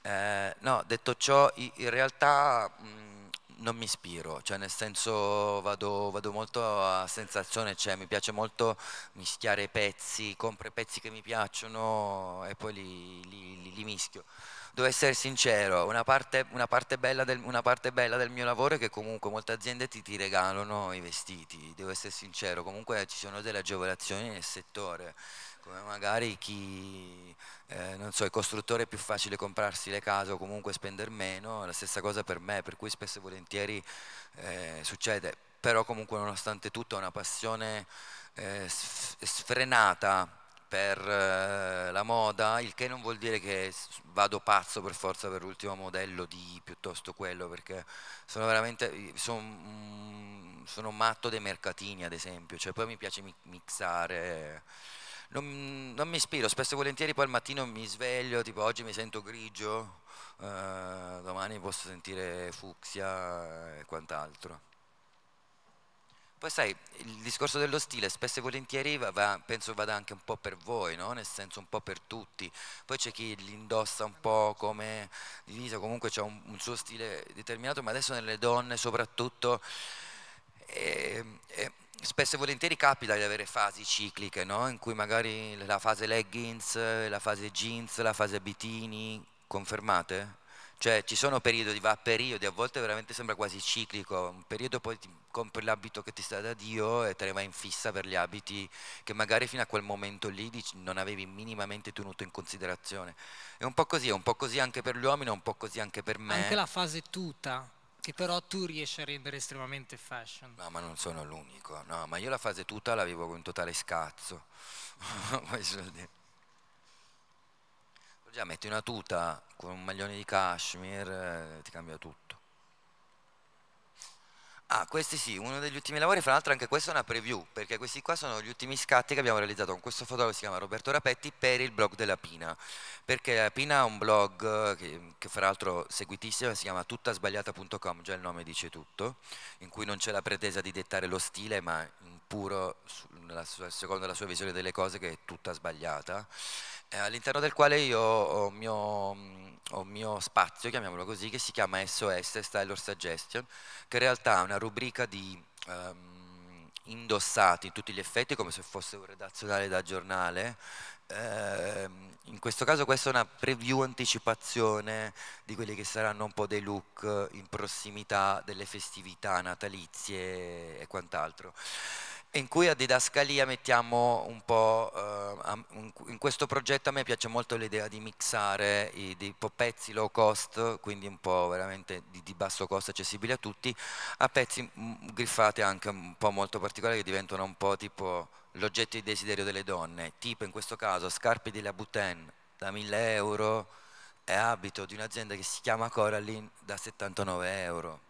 Eh, no, detto ciò, in realtà... Mh, mm, non mi ispiro, cioè nel senso vado, vado molto a sensazione, cioè mi piace molto mischiare i pezzi, compro i pezzi che mi piacciono e poi li, li, li, li mischio. Devo essere sincero, una parte, una, parte del, una parte, bella del, mio lavoro è che comunque molte aziende ti, ti regalano i vestiti, devo essere sincero, comunque ci sono delle agevolazioni nel settore come ecco, eh, magari chi, eh, non so, il costruttore è più facile comprarsi le case o comunque spendere meno, la stessa cosa per me, per cui spesso e volentieri eh, succede, però comunque nonostante tutto è una passione eh, sfrenata per eh, la moda, il che non vuol dire che vado pazzo per forza per l'ultimo modello di piuttosto quello, perché sono veramente, sono, mm, sono matto dei mercatini ad esempio, cioè poi mi piace mixare non, non mi ispiro, spesso e volentieri poi al mattino mi sveglio, tipo oggi mi sento grigio, eh, domani posso sentire fucsia e quant'altro. Poi sai, il discorso dello stile spesso e volentieri va, va, penso vada anche un po' per voi, no? nel senso un po' per tutti. Poi c'è chi li indossa un po' come divisa, comunque c'è un, un, suo stile determinato, ma adesso nelle donne soprattutto... Ehm, eh, eh, spesso e volentieri capita di avere fasi cicliche, no? in cui magari la fase leggings, la fase jeans, la fase abitini, confermate? Cioè ci sono periodi, va a periodi, a volte veramente sembra quasi ciclico, un periodo poi ti compri l'abito che ti sta da Dio e te ne vai in fissa per gli abiti che magari fino a quel momento lì non avevi minimamente tenuto in considerazione. È un po' così, è un po' così anche per gli uomini, è un po' così anche per me. Anche la
fase tuta, che però tu riesci a rendere estremamente fashion. No,
ma non sono l'unico, no, ma io la fase tutta la vivo con totale scazzo. Già metti una tuta con un maglione di cashmere, eh, ti cambia tutto. Ah, questi sì, uno degli ultimi lavori, fra l'altro anche questa è una preview, perché questi qua sono gli ultimi scatti che abbiamo realizzato con questo fotografo che si chiama Roberto Rapetti per il blog della Pina, perché la Pina ha un blog eh, che, che fra l'altro seguitissimo, si chiama tuttasbagliata.com, già il nome dice tutto, in cui non c'è la pretesa di dettare lo stile, ma in puro, secondo la sua visione delle cose, che è tutta sbagliata. Eh, all'interno del quale io ho mio, mm, ho mio spazio, chiamiamolo così, che si chiama SOS, Style or Suggestion, che in realtà è una rubrica di... Um, indossati in tutti gli effetti come se fosse un redazionale da giornale. Eh, in questo caso questa è una preview anticipazione di quelli che saranno un po' dei look in prossimità delle festività natalizie e quant'altro in cui a didascalia mettiamo un po', uh, in questo progetto a me piace molto l'idea di mixare i, di pezzi low cost, quindi un po' veramente di, di, basso costo accessibili a tutti, a pezzi mm, griffati anche un po' molto particolari che diventano un po' tipo l'oggetto di desiderio delle donne, tipo in questo caso scarpe di Labuten da 1000 euro e abito di un'azienda che si chiama Coraline da 79 euro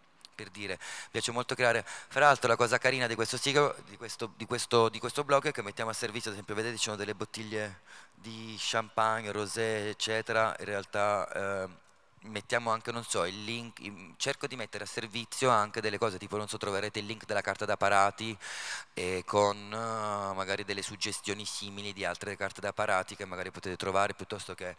per dire, mi piace molto creare, fra l'altro la cosa carina di questo, sigaro, di questo, di questo, di questo blog è che mettiamo a servizio, ad esempio vedete ci sono delle bottiglie di champagne, rosé eccetera, in realtà... Eh, mettiamo anche, non so, il link, cerco di mettere a servizio anche delle cose, tipo, non so, troverete il link della carta da parati eh, con uh, magari delle suggestioni simili di altre carte da parati che magari potete trovare, piuttosto che, ad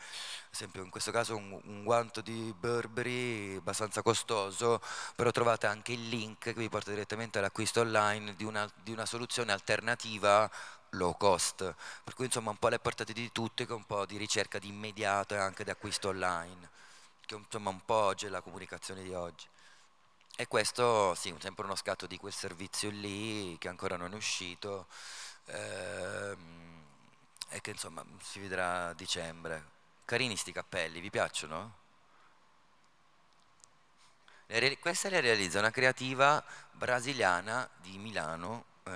esempio, in questo caso un, un guanto di Burberry abbastanza costoso, però trovate anche il link che vi porta direttamente all'acquisto online di una, di una soluzione alternativa low cost, per cui insomma un po' le portate di tutte con un po' di ricerca di immediato e anche di acquisto online che insomma un po' oggi è la comunicazione di oggi. E questo sì, sempre uno scatto di quel servizio lì che ancora non è uscito ehm, e che insomma si vedrà a dicembre. Carini sti cappelli, vi piacciono? Questa le realizza una creativa brasiliana di Milano. Eh,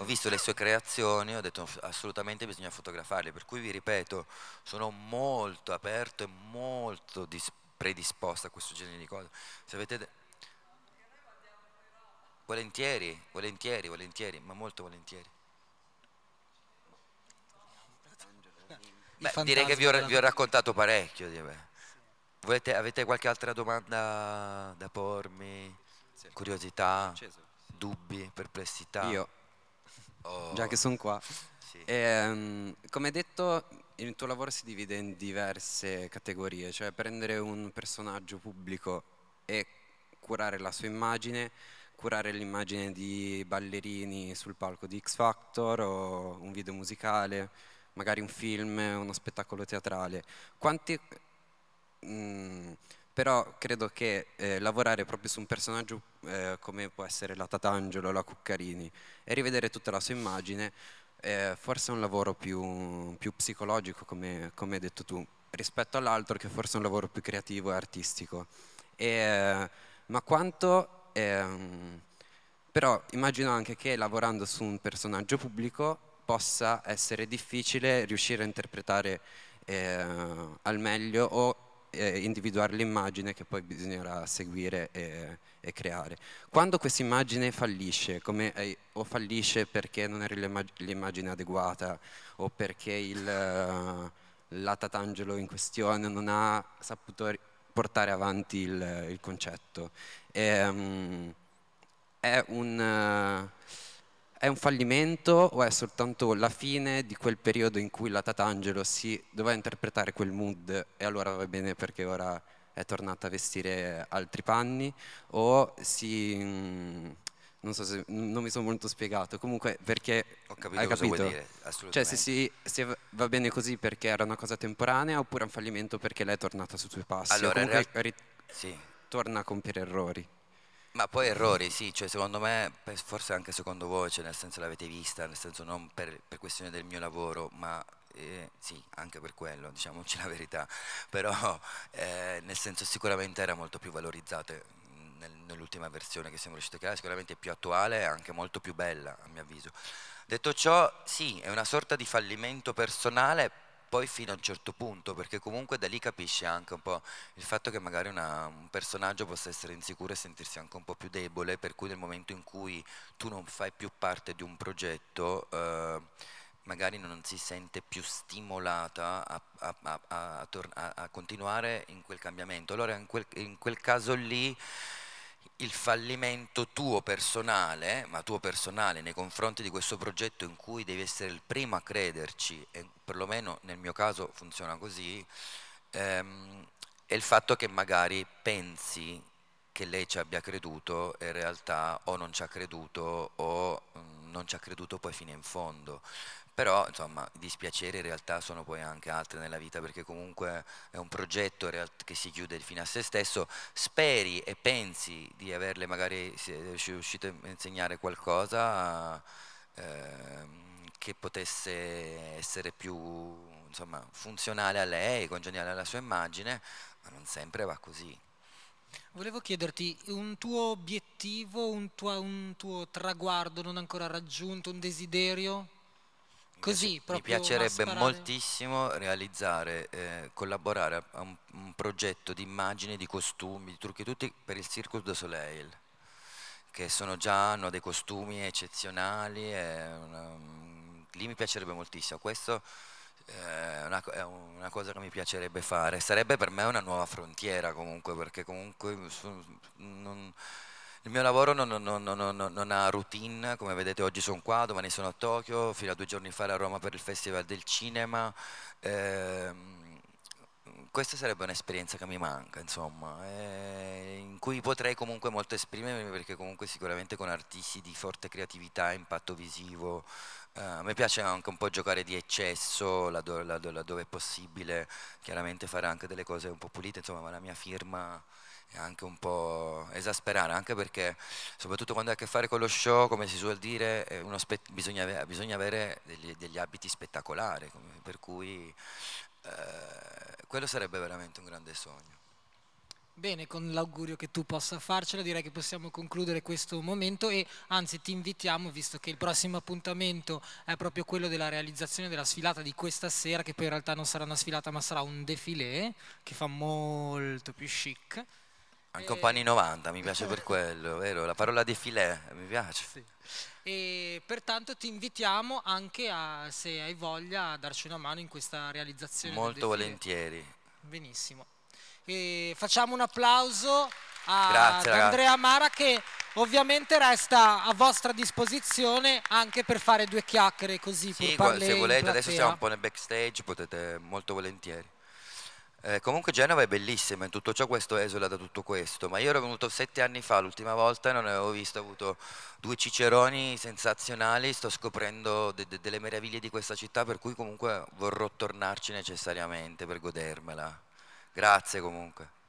ho visto le sue creazioni, ho detto assolutamente bisogna fotografarle, per cui vi ripeto, sono molto aperto e molto predisposto a questo genere di cose. Se avete volentieri, volentieri, volentieri, ma molto volentieri. Beh, direi che vi ho, vi ho raccontato parecchio. Volete, avete qualche altra domanda da pormi? Curiosità?
Dubbi? Perplessità? Io. Oh. Già che sono qua. Sì. E, um, come detto, il tuo lavoro si divide in diverse categorie, cioè prendere un personaggio pubblico e curare la sua immagine, curare l'immagine di ballerini sul palco di X Factor o un video musicale, magari un film, uno spettacolo teatrale. Quanti... Mh, mm, però credo che eh, lavorare proprio su un personaggio eh, come può essere la Tatangelo, la Cuccarini e rivedere tutta la sua immagine eh, forse è un lavoro più, più psicologico come, come, hai detto tu rispetto all'altro che forse è un lavoro più creativo e artistico e, ma quanto ehm, però immagino anche che lavorando su un personaggio pubblico possa essere difficile riuscire a interpretare eh, al meglio o eh, individuare l'immagine che poi bisognerà seguire e, e creare. Quando questa immagine fallisce, come, eh, o fallisce perché non era l'immagine adeguata o perché il, uh, eh, l'atatangelo in questione non ha saputo portare avanti il, il concetto, e, um, è un... Uh, è un fallimento o è soltanto la fine di quel periodo in cui la Tatangelo si doveva interpretare quel mood e allora va bene perché ora è tornata a vestire altri panni o si... Mm, non so se non mi sono molto spiegato, comunque perché Ho capito hai capito? Dire, assolutamente. cioè se, si, se, va bene così perché era una cosa temporanea oppure è un fallimento perché lei è tornata sui suoi passi allora, comunque real... sì. torna a compiere errori. Ma poi errori, sì, cioè
secondo me, forse anche secondo voi, cioè nel senso l'avete vista, nel senso non per, per, questione del mio lavoro, ma eh, sì, anche per quello, diciamoci la verità, però eh, nel senso sicuramente era molto più valorizzata mm, nel, nell'ultima versione che siamo riusciti a creare, sicuramente più attuale e anche molto più bella, a mio avviso. Detto ciò, sì, è una sorta di fallimento personale, poi fino a un certo punto, perché comunque da lì capisce anche un po' il fatto che magari una, un personaggio possa essere insicuro e sentirsi anche un po' più debole, per cui nel momento in cui tu non fai più parte di un progetto... Eh, magari non si sente più stimolata a, a, a, a continuare in quel cambiamento. Allora in quel, in quel caso lì il fallimento tuo personale, ma tuo personale nei confronti di questo progetto in cui devi essere il primo a crederci, e perlomeno nel mio caso funziona così, ehm, è il fatto che magari pensi che lei ci abbia creduto e in realtà o non ci ha creduto o mm, non ci ha creduto poi fino in fondo però insomma i dispiaceri in realtà sono poi anche altri nella vita perché comunque è un progetto che si chiude fino a se stesso, speri e pensi di averle magari riuscito a insegnare qualcosa eh, che potesse essere più insomma, funzionale a lei, congeniale alla sua immagine, ma non sempre va così.
Volevo chiederti un tuo obiettivo, un tuo, un tuo traguardo non ancora raggiunto, un desiderio? Così, mi piacerebbe
moltissimo realizzare, eh, collaborare a un, un progetto di immagini, di costumi, di trucchi tutti per il Circus de Soleil, che sono già, hanno dei costumi eccezionali, una, mm, lì mi piacerebbe moltissimo. Questo eh, una, è una cosa che mi piacerebbe fare, sarebbe per me una nuova frontiera comunque, perché comunque... Su, non, il mio lavoro non, non, non, non, ha routine, come vedete oggi sono qua, domani sono a Tokyo, fino a due giorni fa ero a Roma per il Festival del Cinema. Eh, questa sarebbe un'esperienza che mi manca, insomma, eh, in cui potrei comunque molto esprimermi perché comunque sicuramente con artisti di forte creatività, impatto visivo, eh, a me piace anche un po' giocare di eccesso, laddove, laddove è possibile, chiaramente fare anche delle cose un po' pulite, insomma, ma la mia firma e anche un po' esasperare, anche perché soprattutto quando ha a che fare con lo show, come si suol dire, bisogna, ave bisogna, avere degli, degli abiti spettacolari, per cui eh, quello sarebbe veramente un grande sogno.
Bene, con l'augurio che tu possa farcela, direi che possiamo concludere questo momento e anzi ti invitiamo, visto che il prossimo appuntamento è proprio quello della realizzazione della sfilata di questa sera, che poi in realtà non sarà una sfilata ma sarà un defilé, che fa molto più chic.
Anche un po' anni 90, mi piace per quello, vero? La parola defilé, mi piace. Sì.
E pertanto ti invitiamo anche a, se hai voglia, a darci una mano in questa realizzazione. Molto
volentieri.
Benissimo. E facciamo un applauso a Grazie, Andrea Mara che ovviamente resta a vostra disposizione anche per fare due chiacchiere così. Sì, se volete, adesso siamo un po'
nel backstage, potete molto volentieri. Eh, comunque Genova è bellissima, in tutto ciò questo esula da tutto questo, ma io ero venuto sette anni fa l'ultima volta e non avevo visto, ho avuto due ciceroni sensazionali, sto scoprendo de de delle meraviglie di questa città per cui comunque vorrò tornarci necessariamente per godermela. Grazie comunque.